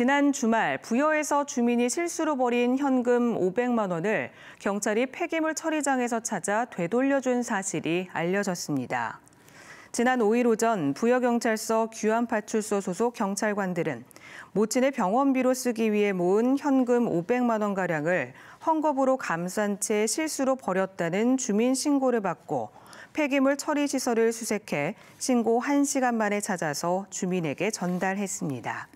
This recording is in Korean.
지난 주말 부여에서 주민이 실수로 버린 현금 500만 원을 경찰이 폐기물 처리장에서 찾아 되돌려준 사실이 알려졌습니다. 지난 5일 오전 부여경찰서 규안파출소 소속 경찰관들은 모친의 병원비로 쓰기 위해 모은 현금 500만 원가량을 헝겊으로 감싼 채 실수로 버렸다는 주민 신고를 받고 폐기물 처리 시설을 수색해 신고 1시간 만에 찾아서 주민에게 전달했습니다.